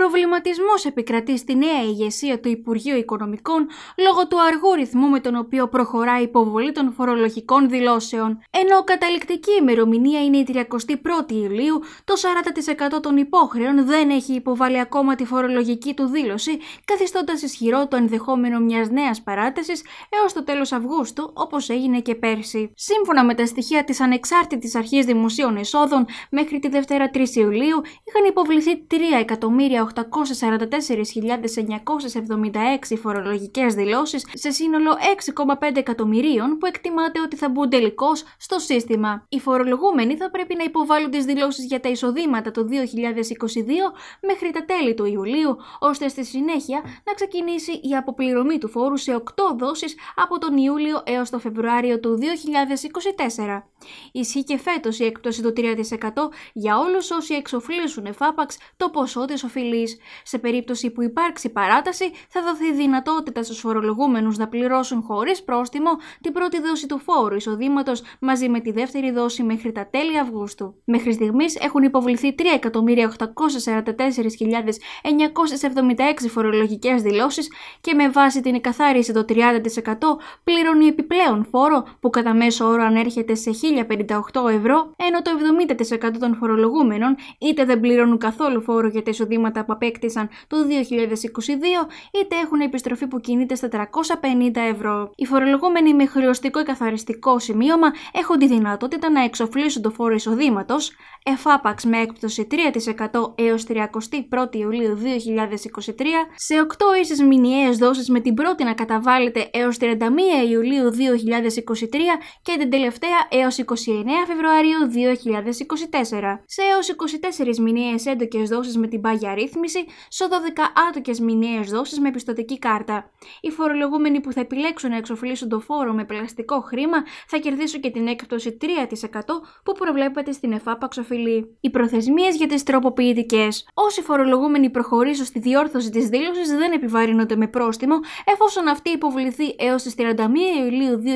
Προβληματισμός επικρατεί στη νέα ηγεσία του Υπουργείου Οικονομικών λόγω του αργού ρυθμού με τον οποίο προχωρά η υποβολή των φορολογικών δηλώσεων. Ενώ καταληκτική ημερομηνία είναι η 31η Ιουλίου, το 40% των υπόχρεων δεν έχει υποβάλει ακόμα τη φορολογική του δήλωση, καθιστώντας ισχυρό το ενδεχόμενο μιας νέας παράτασης έως το τέλος Αυγούστου, όπως έγινε και πέρσι. Σύμφωνα με τα στοιχεία της Ανεξάρτητης Αρχής Δημοσίων Εσόδων, μέχρι τη Δευτέρα 3 Ιουλίου είχαν υποβληθεί 3 εκατομμύρια 844.976 φορολογικές δηλώσεις σε σύνολο 6,5 εκατομμυρίων που εκτιμάται ότι θα μπουν τελικώς στο σύστημα. Οι φορολογούμενοι θα πρέπει να υποβάλουν τις δηλώσεις για τα εισοδήματα το 2022 μέχρι τα τέλη του Ιουλίου, ώστε στη συνέχεια να ξεκινήσει η αποπληρωμή του φόρου σε 8 δόσεις από τον Ιούλιο έως το Φεβρουάριο του 2024. Ισχύει και φέτος η έκπτωση του 3% για όλους όσοι εξοφλήσουν εφάπαξ το ποσό της οφειλή σε περίπτωση που υπάρξει παράταση, θα δοθεί δυνατότητα στους φορολογούμενους να πληρώσουν χωρίς πρόστιμο την πρώτη δόση του φόρου εισοδήματος μαζί με τη δεύτερη δόση μέχρι τα τέλη Αυγούστου. Μέχρι στιγμής έχουν υποβληθεί 3.844.976 φορολογικές δηλώσεις και με βάση την εκαθάριση το 30% πληρώνει επιπλέον φόρο που κατά μέσο όρο ανέρχεται σε 1.058 ευρώ, ενώ το 70% των φορολογούμενων είτε δεν πληρώνουν καθόλου φόρο για τα εισοδήματα που απέκτησαν το 2022, είτε έχουν επιστροφή που κινείται στα 450 ευρώ. Οι φορολογούμενοι με χρεωστικό ή καθαριστικό σημείωμα έχουν τη δυνατότητα να εξοφλήσουν το φόρο εισοδήματος, εφάπαξ με έκπτωση 3% έω 31 Ιουλίου 2023, σε 8 ίσες μηνιαίες δόσεις με την πρώτη να καταβάλλεται έως 31 Ιουλίου 2023 και την τελευταία έως 29 Φεβρουαρίου 2024. Σε έως 24 μηνιαίες έντοκες δόσεις με την πάγια ρύθμιση σε 12 άτοκες μηνιαίες δόσεις με πιστοτική κάρτα. Οι φορολογούμενοι που θα επιλέξουν να εξοφλήσουν το φόρο με πλαστικό χρήμα θα κερδίσουν και την έκπτωση 3% που προβλέπεται στην ΕΦΑΠ Αξοφιλή. Οι προθεσμίες για τις τροποποιητικές. Όσοι φορολογούμενοι προχωρήσουν στη διόρθωση της δήλωσης δεν επιβαρύνονται με πρόστιμο εφόσον αυτή υποβληθεί έως τις 31 Ιουλίου 2023,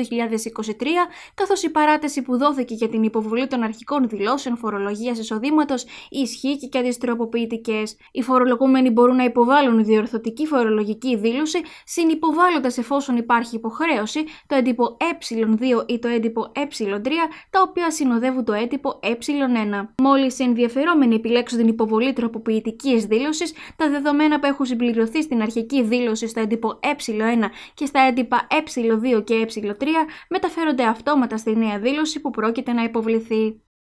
καθώς η παράταση που δόθηκε για την υποβολή των αρχικών δηλώσεων φορολογίας εισοδήματος ισχύει και για τις τροποποιητικές. Οι φορολογούμενοι μπορούν να υποβάλουν διορθωτική φορολογική δήλωση, συνυποβάλλοντας εφόσον υπάρχει υποχρέωση το έντυπο ε2 ή το έντυπο ε3, τα οποία συνοδεύουν το έντυπο ε1. Μόλις οι ενδιαφερόμενοι επιλέξουν την υποβολή τροποποιητικής δήλωσης, τα δεδομένα που έχουν συμπληρωθεί στην αρχική δήλωση στο έντυπο ε1 και στα έντυπα ε2 και ε3 μεταφέρονται αυτόματα στη νέα δήλωση που πρόκειται να υποβληθεί.